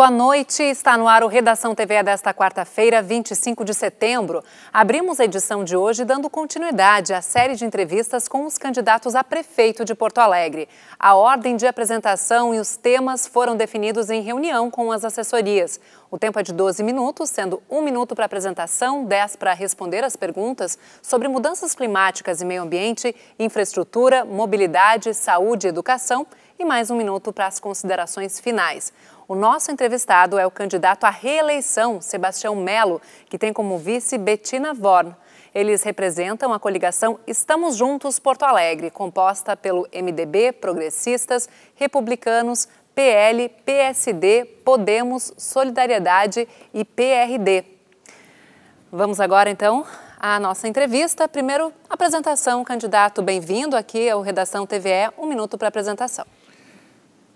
boa noite. Está no ar o Redação TV desta quarta-feira, 25 de setembro. Abrimos a edição de hoje dando continuidade à série de entrevistas com os candidatos a prefeito de Porto Alegre. A ordem de apresentação e os temas foram definidos em reunião com as assessorias. O tempo é de 12 minutos, sendo um minuto para apresentação, 10 para responder as perguntas sobre mudanças climáticas e meio ambiente, infraestrutura, mobilidade, saúde e educação e mais um minuto para as considerações finais. O nosso entrevistado é o candidato à reeleição, Sebastião Melo, que tem como vice Betina Vorn. Eles representam a coligação Estamos Juntos Porto Alegre, composta pelo MDB, Progressistas, Republicanos, PL, PSD, Podemos, Solidariedade e PRD. Vamos agora então à nossa entrevista. Primeiro, apresentação, candidato, bem-vindo aqui ao Redação TVE. Um minuto para apresentação.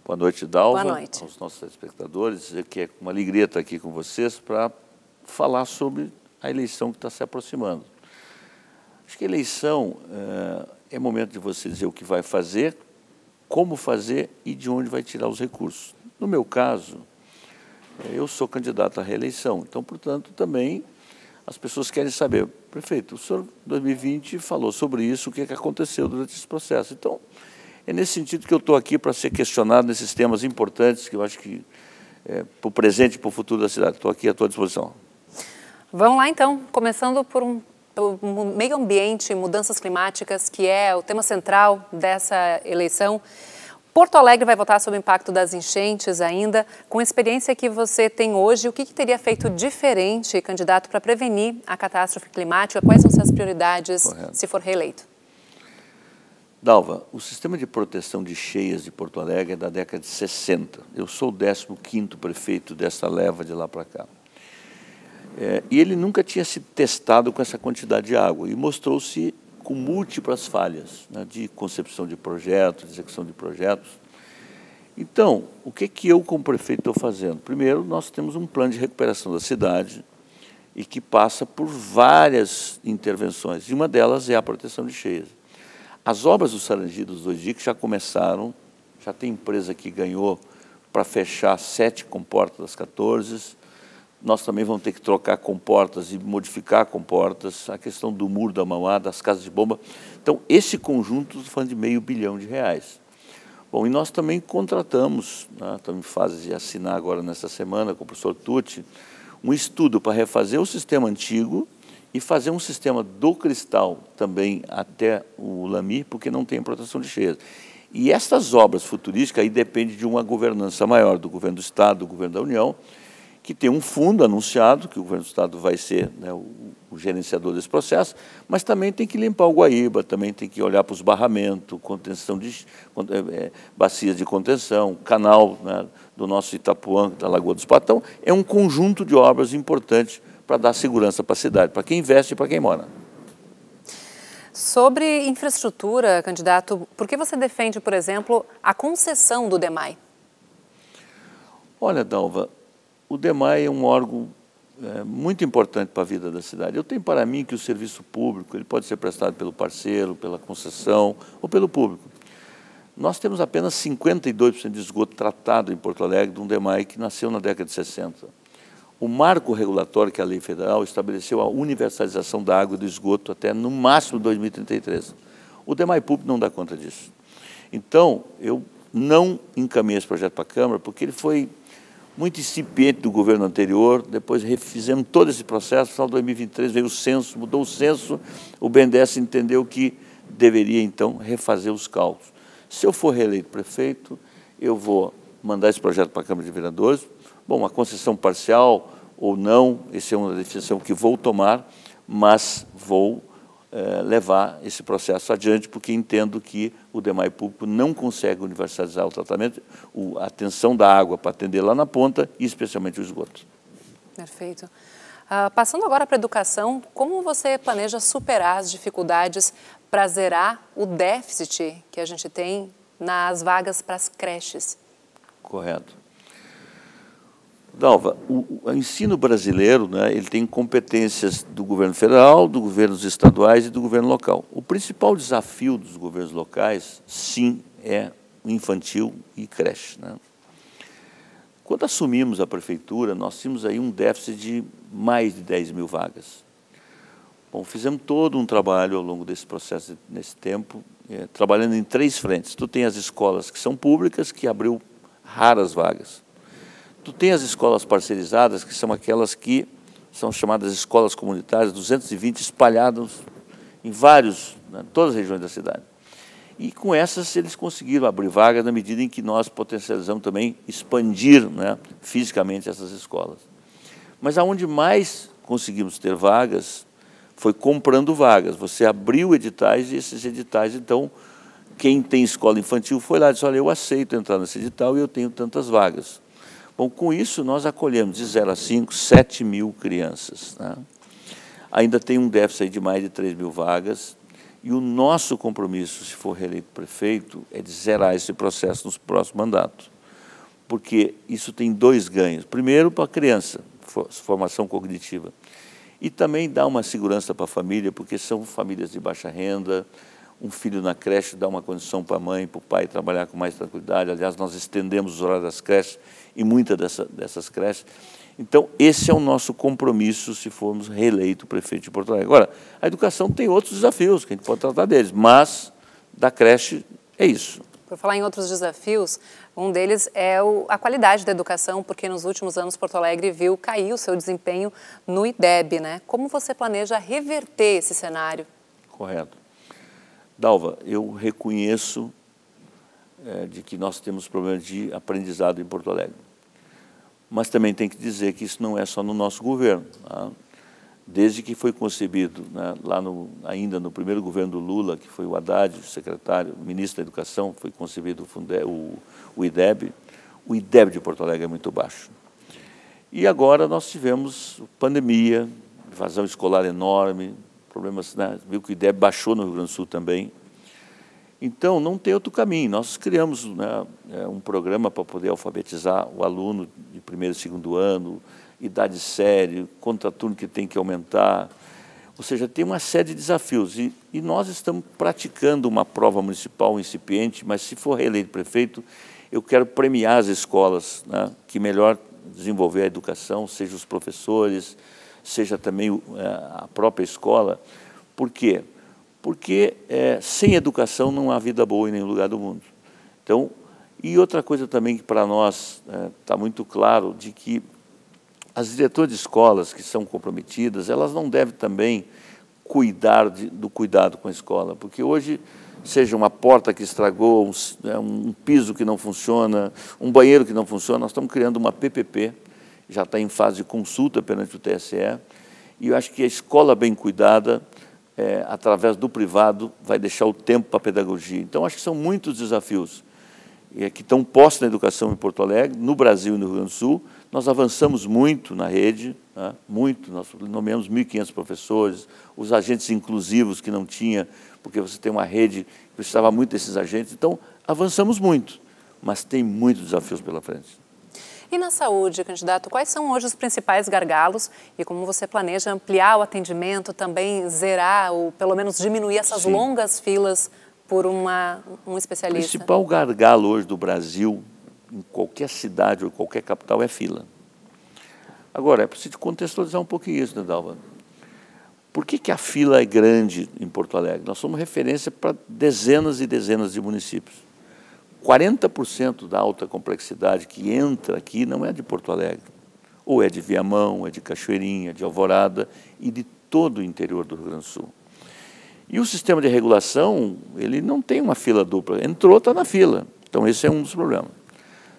Boa noite, Dalva. Boa noite. Aos nossos espectadores, dizer é que é uma alegria estar aqui com vocês para falar sobre a eleição que está se aproximando. Acho que a eleição é, é momento de você dizer o que vai fazer, como fazer e de onde vai tirar os recursos. No meu caso, eh, eu sou candidato à reeleição, então, portanto, também as pessoas querem saber, prefeito, o senhor, em 2020, falou sobre isso, o que, é que aconteceu durante esse processo. Então, é nesse sentido que eu estou aqui para ser questionado nesses temas importantes que eu acho que é, para o presente e para o futuro da cidade. Estou aqui à tua disposição. Vamos lá então, começando por um pelo meio ambiente e mudanças climáticas, que é o tema central dessa eleição. Porto Alegre vai votar sobre o impacto das enchentes ainda. Com a experiência que você tem hoje, o que, que teria feito diferente, candidato, para prevenir a catástrofe climática? Quais são suas prioridades Correto. se for reeleito? Dalva, o sistema de proteção de cheias de Porto Alegre é da década de 60. Eu sou o 15º prefeito dessa leva de lá para cá. É, e ele nunca tinha se testado com essa quantidade de água e mostrou-se com múltiplas falhas né, de concepção de projetos, de execução de projetos. Então, o que, que eu, como prefeito, estou fazendo? Primeiro, nós temos um plano de recuperação da cidade e que passa por várias intervenções, e uma delas é a proteção de cheias. As obras do Sarandi dos dois dias já começaram, já tem empresa que ganhou para fechar sete comportas das 14. Nós também vamos ter que trocar comportas e modificar comportas. A questão do muro da Mauá, das casas de bomba. Então, esse conjunto, foi de meio bilhão de reais. Bom, e nós também contratamos, né, estamos em fase de assinar agora nessa semana com o professor Tucci, um estudo para refazer o sistema antigo e fazer um sistema do cristal também até o lamir, porque não tem proteção de cheias. E essas obras futurísticas aí depende de uma governança maior do governo do Estado, do governo da União, que tem um fundo anunciado, que o governo do Estado vai ser né, o, o, gerenciador desse processo, mas também tem que limpar o Guaíba, também tem que olhar para os barramentos, contenção de, é, é, bacias de contenção, canal né, do nosso Itapuã, da Lagoa dos Patão. É um conjunto de obras importantes para dar segurança para a cidade, para quem investe e para quem mora. Sobre infraestrutura, candidato, por que você defende, por exemplo, a concessão do DEMAI? Olha, Dalva, o DEMAI é um órgão é, muito importante para a vida da cidade. Eu tenho para mim que o serviço público ele pode ser prestado pelo parceiro, pela concessão ou pelo público. Nós temos apenas 52% de esgoto tratado em Porto Alegre de um DEMAI que nasceu na década de 60. O marco regulatório que a lei federal estabeleceu a universalização da água e do esgoto até no máximo 2033. O público não dá conta disso. Então, eu não encaminhei esse projeto para a Câmara porque ele foi muito incipiente do governo anterior, depois refizemos todo esse processo, no final de 2023 veio o censo, mudou o censo, o BNDES entendeu que deveria, então, refazer os cálculos. Se eu for reeleito prefeito, eu vou mandar esse projeto para a Câmara de Vereadores, bom, uma concessão parcial, ou não, essa é uma definição que vou tomar, mas vou eh, levar esse processo adiante, porque entendo que o DEMAI público não consegue universalizar o tratamento, a atenção da água para atender lá na ponta e especialmente o esgoto. Perfeito. Ah, passando agora para a educação, como você planeja superar as dificuldades para zerar o déficit que a gente tem nas vagas para as creches? Correto. Dalva, o, o, ensino brasileiro né, ele tem competências do governo federal, do governos estaduais e do governo local. O principal desafio dos governos locais, sim, é infantil e creche. Né? Quando assumimos a prefeitura, nós tínhamos aí um déficit de mais de 10 mil vagas. Bom, fizemos todo um trabalho ao longo desse processo, nesse tempo, é, trabalhando em três frentes. Tu tem as escolas que são públicas, que abriu raras vagas Tu tem as escolas parcerizadas que são aquelas que são chamadas escolas comunitárias, 220 espalhadas em vários, né, todas as regiões da cidade. E com essas eles conseguiram abrir vaga na medida em que nós potencializamos também expandir né, fisicamente essas escolas. Mas aonde mais conseguimos ter vagas foi comprando vagas. Você abriu editais e esses editais, então, quem tem escola infantil foi lá e disse, olha, eu aceito entrar nesse edital e eu tenho tantas vagas. Bom, com isso nós acolhemos de 0 a 5, 7 mil crianças. Né? Ainda tem um déficit de mais de 3 mil vagas, e o nosso compromisso, se for reeleito prefeito, é de zerar esse processo nos próximos mandatos. Porque isso tem dois ganhos. Primeiro, para a criança, formação cognitiva. E também dá uma segurança para a família, porque são famílias de baixa renda, um filho na creche dá uma condição para a mãe, para o pai trabalhar com mais tranquilidade. Aliás, nós estendemos os horários das creches e muitas dessa, dessas creches. Então, esse é o nosso compromisso se formos reeleito prefeito de Porto Alegre. Agora, a educação tem outros desafios que a gente pode tratar deles, mas da creche é isso. Por falar em outros desafios, um deles é o, a qualidade da educação, porque nos últimos anos Porto Alegre viu cair o seu desempenho no IDEB, né? Como você planeja reverter esse cenário? Correto. Dalva, eu reconheço é, de que nós temos problemas de aprendizado em Porto Alegre. Mas também tem que dizer que isso não é só no nosso governo. Tá? Desde que foi concebido, né, lá no, ainda no primeiro governo do Lula, que foi o Haddad, o secretário, o ministro da Educação, foi concebido o, Funde, o, o IDEB, o IDEB de Porto Alegre é muito baixo. E agora nós tivemos pandemia, invasão escolar enorme, problemas, né, viu que o IDEB baixou no Rio Grande do Sul também. Então, não tem outro caminho. Nós criamos né, é, um programa para poder alfabetizar o aluno de primeiro e segundo ano, idade séria, contraturno que tem que aumentar. Ou seja, tem uma série de desafios. E, e nós estamos praticando uma prova municipal incipiente, mas se for reeleito prefeito, eu quero premiar as escolas né, que melhor desenvolver a educação, seja os professores, seja também é, a própria escola. Por quê? Porque é, sem educação não há vida boa em nenhum lugar do mundo. Então, e outra coisa também que para nós está é, tá muito claro, de que as diretoras de escolas que são comprometidas, elas não devem também cuidar de, do cuidado com a escola, porque hoje seja uma porta que estragou, um, é, um, piso que não funciona, um banheiro que não funciona, nós estamos criando uma PPP, já está em fase de consulta perante o TSE, e eu acho que a escola bem cuidada, é, através do privado, vai deixar o tempo para a pedagogia. Então, acho que são muitos desafios é, que estão postos na educação em Porto Alegre, no Brasil e no Rio Grande do Sul. Nós avançamos muito na rede, né, muito, nós nomeamos 1.500 professores, os agentes inclusivos que não tinha, porque você tem uma rede que precisava muito desses agentes. Então, avançamos muito, mas tem muitos desafios pela frente. E na saúde, candidato, quais são hoje os principais gargalos e como você planeja ampliar o atendimento, também zerar ou pelo menos diminuir essas Sim. longas filas por uma, um especialista? O principal gargalo hoje do Brasil, em qualquer cidade ou qualquer capital, é fila. Agora, é preciso contextualizar um pouquinho isso, né, Dalva? Por que, que a fila é grande em Porto Alegre? Nós somos referência para dezenas e dezenas de municípios. 40% da alta complexidade que entra aqui não é de Porto Alegre, ou é de Viamão, é de Cachoeirinha, é de Alvorada e de todo o interior do Rio Grande do Sul. E o sistema de regulação, ele não tem uma fila dupla. Entrou, está na fila. Então, esse é um dos problemas.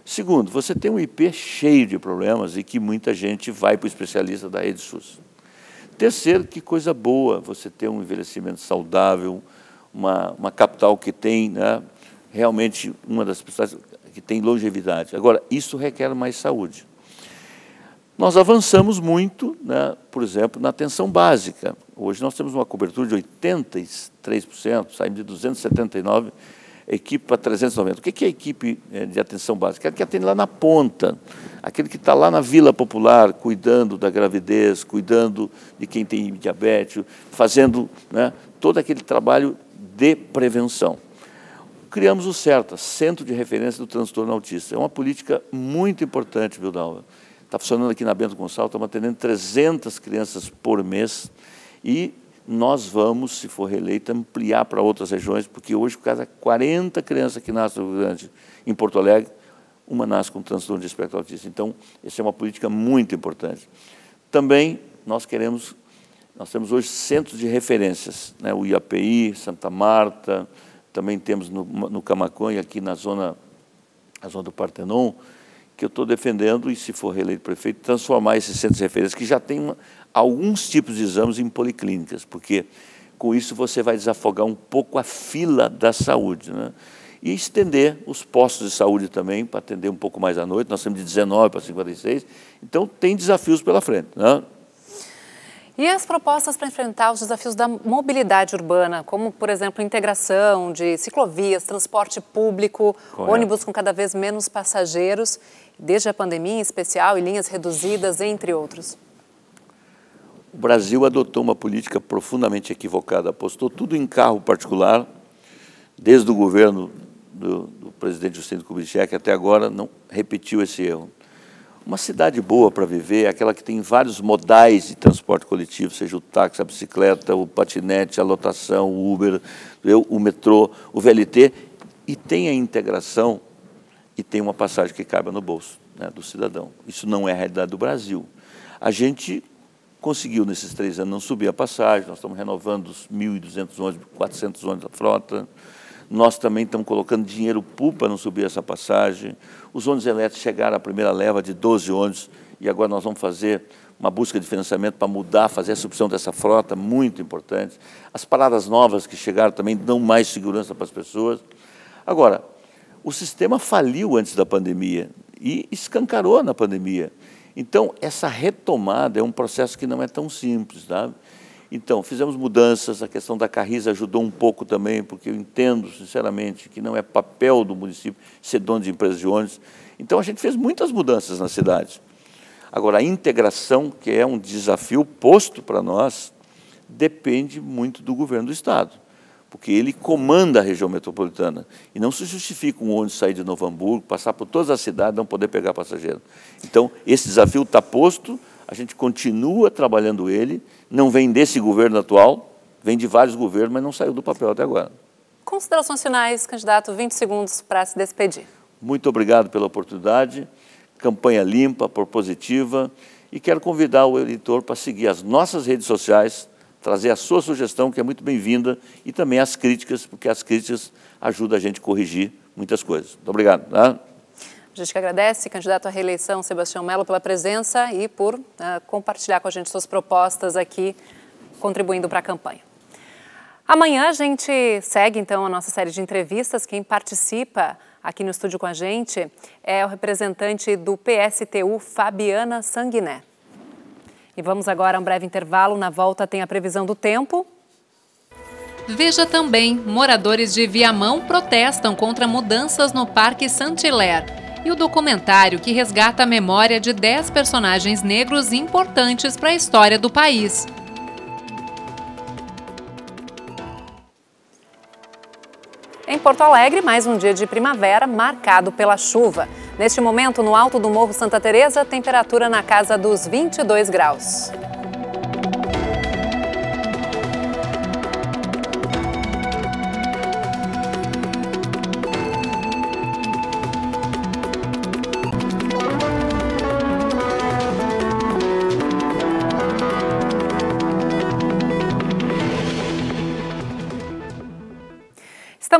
Segundo, você tem um IP cheio de problemas e que muita gente vai para o especialista da rede SUS. Terceiro, que coisa boa você ter um envelhecimento saudável, uma, uma capital que tem né, realmente uma das pessoas que tem longevidade. Agora, isso requer mais saúde. Nós avançamos muito, né, por exemplo, na atenção básica. Hoje nós temos uma cobertura de 83%, saímos de 279 equipe para 390. O que é a equipe é, de atenção básica? aquele que atende lá na ponta, aquele que está lá na vila popular, cuidando da gravidez, cuidando de quem tem diabetes, fazendo né, todo aquele trabalho de prevenção criamos o CERTA, Centro de Referência do Transtorno Autista. É uma política muito importante, viu, Dalva? Está funcionando aqui na Bento Gonçalves, estamos atendendo 300 crianças por mês e nós vamos, se for reeleito, ampliar para outras regiões, porque hoje, por causa de 40 crianças que nascem no Rio Grande, em Porto Alegre, uma nasce com transtorno de espectro autista. Então, essa é uma política muito importante. Também nós queremos, nós temos hoje centros de referências, né? o IAPI, Santa Marta, também temos no, no Camacan e aqui na zona, na zona do Partenon, que eu estou defendendo, e se for reeleito prefeito, transformar esses centros de referência, que já tem uma, alguns tipos de exames em policlínicas, porque com isso você vai desafogar um pouco a fila da saúde. Né? E estender os postos de saúde também, para atender um pouco mais à noite, nós temos de 19 para 56, então tem desafios pela frente. Né? E as propostas para enfrentar os desafios da mobilidade urbana, como, por exemplo, integração de ciclovias, transporte público, Correto. ônibus com cada vez menos passageiros, desde a pandemia em especial, e linhas reduzidas, entre outros? O Brasil adotou uma política profundamente equivocada, apostou tudo em carro particular, desde o governo do, do presidente Juscelino Kubitschek até agora, não repetiu esse erro. Uma cidade boa para viver é aquela que tem vários modais de transporte coletivo, seja o táxi, a bicicleta, o patinete, a lotação, o Uber, o metrô, o VLT, e tem a integração e tem uma passagem que cabe no bolso né, do cidadão. Isso não é a realidade do Brasil. A gente conseguiu, nesses três anos, não subir a passagem, nós estamos renovando os 1.200 ônibus, 400 ônibus da frota, nós também estamos colocando dinheiro público para não subir essa passagem. Os ônibus elétricos chegaram à primeira leva de 12 ônibus e agora nós vamos fazer uma busca de financiamento para mudar, fazer a subção dessa frota, muito importante. As paradas novas que chegaram também dão mais segurança para as pessoas. Agora, o sistema faliu antes da pandemia e escancarou na pandemia. Então, essa retomada é um processo que não é tão simples, sabe? Tá? Então, fizemos mudanças, a questão da Carris ajudou um pouco também, porque eu entendo, sinceramente, que não é papel do município ser dono de empresas de ônibus. Então, a gente fez muitas mudanças na cidade. Agora, a integração, que é um desafio posto para nós, depende muito do governo do Estado, porque ele comanda a região metropolitana. E não se justifica um ônibus sair de Novo Hamburgo, passar por todas as cidades, não poder pegar passageiro. Então, esse desafio está posto, a gente continua trabalhando ele, não vem desse governo atual, vem de vários governos, mas não saiu do papel até agora. Considerações finais, candidato, 20 segundos para se despedir. Muito obrigado pela oportunidade, campanha limpa, propositiva, e quero convidar o eleitor para seguir as nossas redes sociais, trazer a sua sugestão, que é muito bem-vinda, e também as críticas, porque as críticas ajudam a gente a corrigir muitas coisas. Muito obrigado. Né? A gente que agradece, candidato à reeleição Sebastião Melo, pela presença e por uh, compartilhar com a gente suas propostas aqui, contribuindo para a campanha. Amanhã a gente segue então a nossa série de entrevistas. Quem participa aqui no estúdio com a gente é o representante do PSTU, Fabiana Sanguiné. E vamos agora a um breve intervalo. Na volta tem a previsão do tempo. Veja também: moradores de Viamão protestam contra mudanças no Parque Santiler e o documentário que resgata a memória de 10 personagens negros importantes para a história do país. Em Porto Alegre, mais um dia de primavera marcado pela chuva. Neste momento, no alto do Morro Santa Teresa, temperatura na casa dos 22 graus.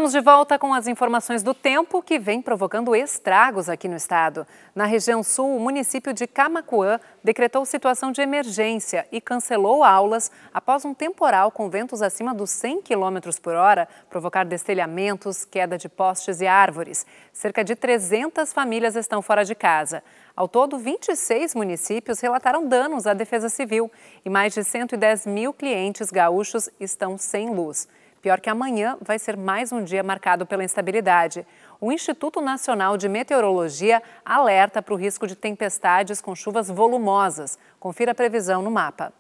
Estamos de volta com as informações do tempo que vem provocando estragos aqui no estado. Na região sul, o município de Camacuã decretou situação de emergência e cancelou aulas após um temporal com ventos acima dos 100 km por hora provocar destelhamentos, queda de postes e árvores. Cerca de 300 famílias estão fora de casa. Ao todo, 26 municípios relataram danos à Defesa Civil e mais de 110 mil clientes gaúchos estão sem luz. Pior que amanhã vai ser mais um dia marcado pela instabilidade. O Instituto Nacional de Meteorologia alerta para o risco de tempestades com chuvas volumosas. Confira a previsão no mapa.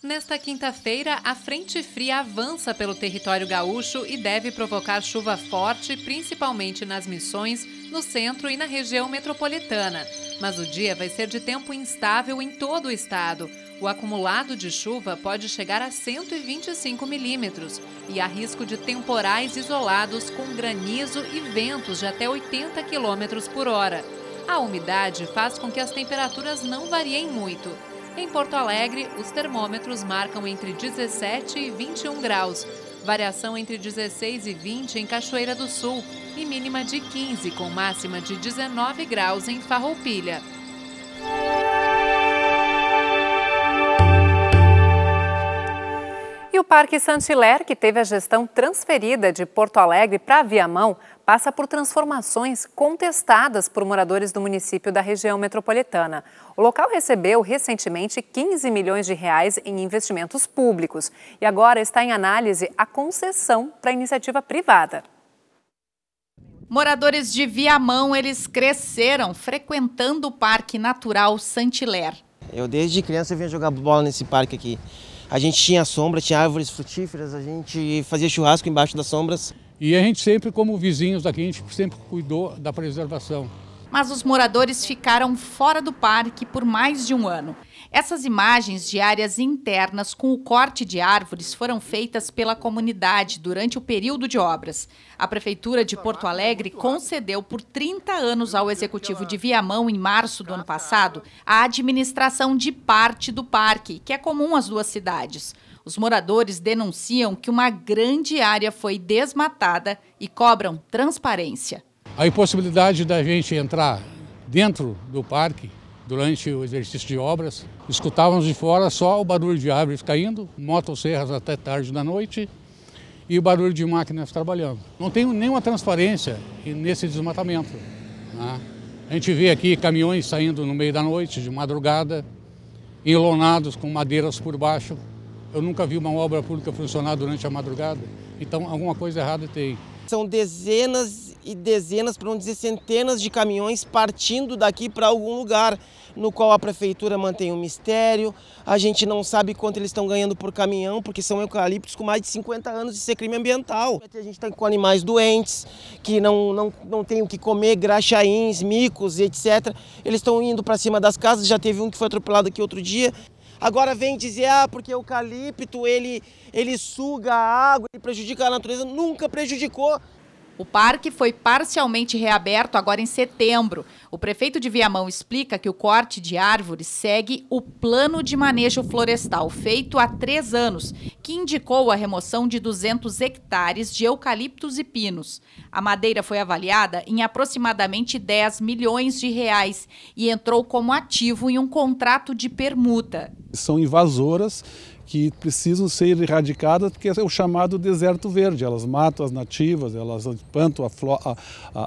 Nesta quinta-feira, a frente fria avança pelo território gaúcho e deve provocar chuva forte, principalmente nas Missões, no centro e na região metropolitana. Mas o dia vai ser de tempo instável em todo o estado. O acumulado de chuva pode chegar a 125 milímetros e há risco de temporais isolados com granizo e ventos de até 80 quilômetros por hora. A umidade faz com que as temperaturas não variem muito. Em Porto Alegre, os termômetros marcam entre 17 e 21 graus, variação entre 16 e 20 em Cachoeira do Sul e mínima de 15, com máxima de 19 graus em Farroupilha. E o Parque Santiler, que teve a gestão transferida de Porto Alegre para Viamão, passa por transformações contestadas por moradores do município da região metropolitana. O local recebeu recentemente 15 milhões de reais em investimentos públicos e agora está em análise a concessão para iniciativa privada. Moradores de Viamão, eles cresceram frequentando o Parque Natural Santiler. Eu desde criança vinha jogar bola nesse parque aqui. A gente tinha sombra, tinha árvores frutíferas, a gente fazia churrasco embaixo das sombras. E a gente sempre, como vizinhos daqui, a gente sempre cuidou da preservação. Mas os moradores ficaram fora do parque por mais de um ano. Essas imagens de áreas internas com o corte de árvores foram feitas pela comunidade durante o período de obras. A Prefeitura de Porto Alegre concedeu por 30 anos ao Executivo de Viamão, em março do ano passado, a administração de parte do parque, que é comum às duas cidades. Os moradores denunciam que uma grande área foi desmatada e cobram transparência. A impossibilidade da gente entrar dentro do parque durante o exercício de obras, escutávamos de fora só o barulho de árvores caindo, motosserras até tarde da noite e o barulho de máquinas trabalhando. Não tem nenhuma transparência nesse desmatamento. Né? A gente vê aqui caminhões saindo no meio da noite, de madrugada, enlonados com madeiras por baixo, eu nunca vi uma obra pública funcionar durante a madrugada, então alguma coisa errada tem. São dezenas e dezenas, para não dizer centenas de caminhões partindo daqui para algum lugar, no qual a prefeitura mantém um mistério, a gente não sabe quanto eles estão ganhando por caminhão, porque são eucaliptos com mais de 50 anos de ser crime ambiental. A gente está com animais doentes, que não, não, não tem o que comer, graxaíns, micos, etc. Eles estão indo para cima das casas, já teve um que foi atropelado aqui outro dia. Agora vem dizer, ah, porque o eucalipto ele, ele suga a água, e prejudica a natureza. Nunca prejudicou. O parque foi parcialmente reaberto agora em setembro. O prefeito de Viamão explica que o corte de árvores segue o plano de manejo florestal feito há três anos, que indicou a remoção de 200 hectares de eucaliptos e pinos. A madeira foi avaliada em aproximadamente 10 milhões de reais e entrou como ativo em um contrato de permuta. São invasoras que precisam ser erradicadas, porque é o chamado deserto verde. Elas matam as nativas, elas espantam a, flora, a,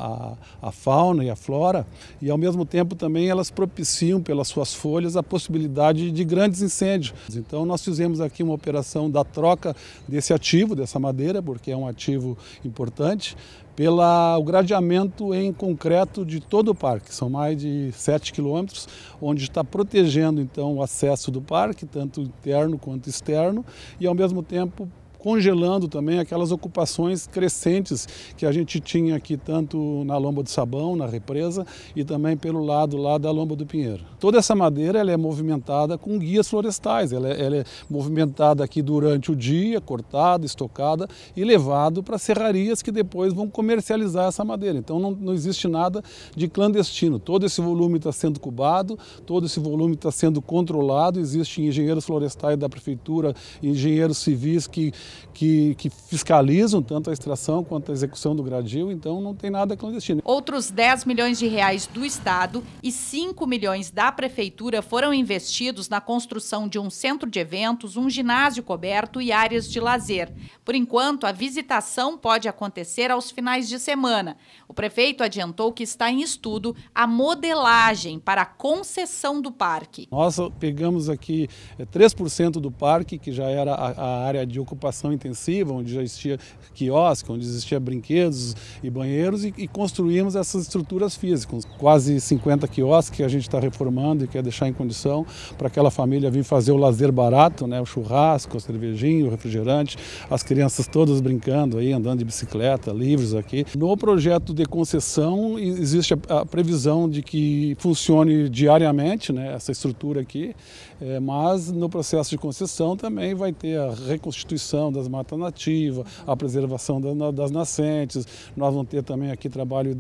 a, a fauna e a flora, e ao mesmo tempo também elas propiciam pelas suas folhas a possibilidade de grandes incêndios. Então nós fizemos aqui uma operação da troca desse ativo, dessa madeira, porque é um ativo importante, pelo gradeamento em concreto de todo o parque. São mais de 7 quilômetros, onde está protegendo então o acesso do parque, tanto interno quanto externo, e ao mesmo tempo congelando também aquelas ocupações crescentes que a gente tinha aqui tanto na Lomba do Sabão, na represa, e também pelo lado lá da Lomba do Pinheiro. Toda essa madeira ela é movimentada com guias florestais, ela é, ela é movimentada aqui durante o dia, cortada, estocada e levado para serrarias que depois vão comercializar essa madeira. Então não, não existe nada de clandestino. Todo esse volume está sendo cubado, todo esse volume está sendo controlado, existem engenheiros florestais da prefeitura, engenheiros civis que que, que fiscalizam tanto a extração quanto a execução do gradil, então não tem nada clandestino. Outros 10 milhões de reais do Estado e 5 milhões da Prefeitura foram investidos na construção de um centro de eventos, um ginásio coberto e áreas de lazer. Por enquanto, a visitação pode acontecer aos finais de semana. O prefeito adiantou que está em estudo a modelagem para a concessão do parque. Nós pegamos aqui 3% eh, do parque, que já era a área de ocupação intensiva, onde já existia quiosque, onde existia brinquedos e banheiros, e, e construímos essas estruturas físicas. Quase 50 quiosques que a gente está reformando e quer deixar em condição para aquela família vir fazer o lazer barato, né? o churrasco, a cervejinha, o refrigerante, as crianças todas brincando aí, andando de bicicleta, livres aqui. No projeto de concessão existe a, a previsão de que funcione diariamente né? essa estrutura aqui, é, mas no processo de concessão também vai ter a reconstituição preservação das matas nativas, a preservação das nascentes. Nós vamos ter também aqui trabalho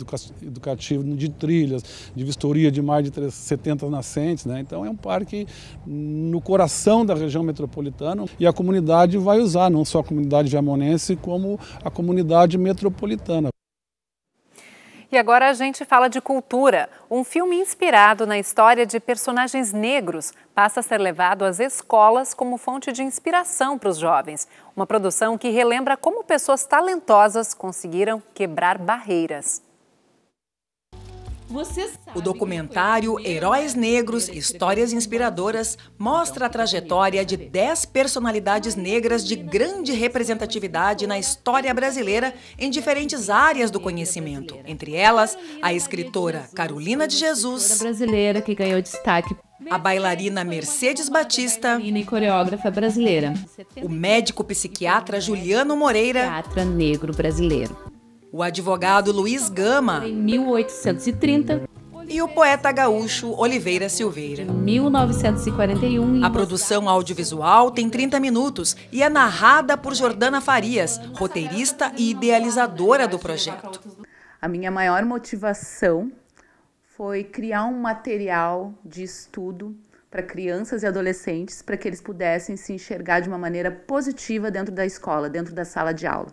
educativo de trilhas, de vistoria de mais de 70 nascentes. Né? Então é um parque no coração da região metropolitana e a comunidade vai usar, não só a comunidade jamonense, como a comunidade metropolitana. E agora a gente fala de cultura. Um filme inspirado na história de personagens negros passa a ser levado às escolas como fonte de inspiração para os jovens. Uma produção que relembra como pessoas talentosas conseguiram quebrar barreiras o documentário Heróis Negros Histórias Inspiradoras então, mostra a trajetória de 10 personalidades negras de grande representatividade na história brasileira em diferentes áreas do é conhecimento. Entre elas, a escritora Carolina de Jesus, brasileira que ganhou destaque a bailarina Mercedes Batista e coreógrafa brasileira, o médico psiquiatra Juliano Moreira, psiquiatra negro brasileiro o advogado Luiz Gama. Em 1830. E o poeta gaúcho Oliveira Silveira. Em 1941. A produção audiovisual tem 30 minutos e é narrada por Jordana Farias, roteirista e idealizadora do projeto. A minha maior motivação foi criar um material de estudo para crianças e adolescentes para que eles pudessem se enxergar de uma maneira positiva dentro da escola, dentro da sala de aula.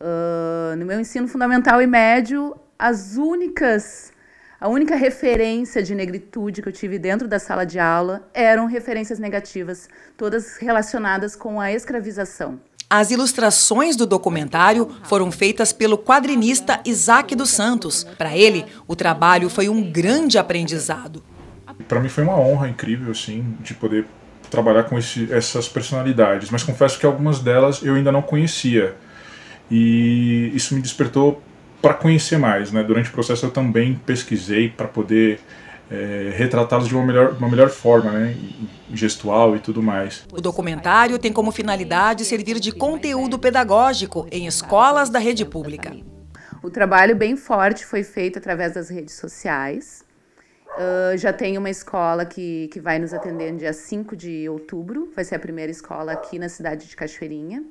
Uh, no meu ensino fundamental e médio, as únicas, a única referência de negritude que eu tive dentro da sala de aula eram referências negativas, todas relacionadas com a escravização. As ilustrações do documentário foram feitas pelo quadrinista Isaac dos Santos. Para ele, o trabalho foi um grande aprendizado. Para mim foi uma honra incrível, assim, de poder trabalhar com esse, essas personalidades. Mas confesso que algumas delas eu ainda não conhecia e isso me despertou para conhecer mais. Né? Durante o processo eu também pesquisei para poder é, retratá-los de uma melhor, uma melhor forma, né? gestual e tudo mais. O documentário tem como finalidade servir de conteúdo pedagógico em escolas da rede pública. O trabalho bem forte foi feito através das redes sociais. Uh, já tem uma escola que, que vai nos atender no dia 5 de outubro, vai ser a primeira escola aqui na cidade de Cachoeirinha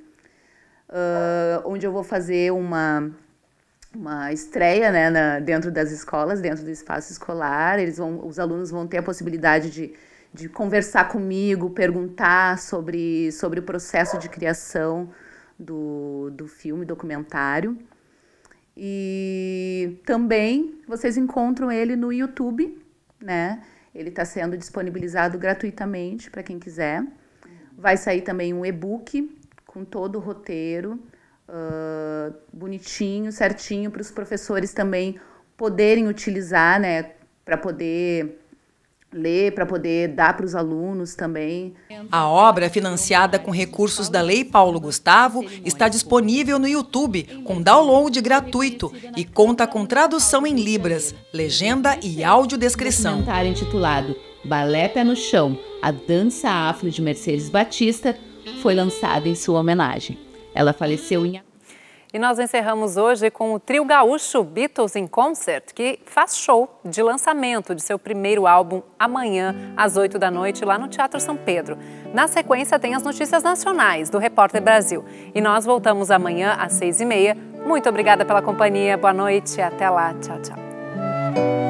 uh, onde eu vou fazer uma uma estreia né, na, dentro das escolas, dentro do espaço escolar. Eles vão, os alunos vão ter a possibilidade de, de conversar comigo, perguntar sobre, sobre o processo de criação do, do filme documentário. E também vocês encontram ele no YouTube, né? Ele está sendo disponibilizado gratuitamente para quem quiser. Vai sair também um e-book com todo o roteiro, uh, bonitinho, certinho, para os professores também poderem utilizar, né, para poder ler, para poder dar para os alunos também. A obra, é financiada com recursos da Lei Paulo Gustavo, está disponível no YouTube, com download gratuito e conta com tradução em libras, legenda e audiodescrição. Um intitulado Balé Pé no Chão, a dança afro de Mercedes Batista, foi lançada em sua homenagem. Ela faleceu em. E nós encerramos hoje com o trio gaúcho Beatles in Concert, que faz show de lançamento de seu primeiro álbum amanhã, às 8 da noite, lá no Teatro São Pedro. Na sequência, tem as notícias nacionais do Repórter Brasil. E nós voltamos amanhã às 6 e meia. Muito obrigada pela companhia, boa noite até lá. Tchau, tchau.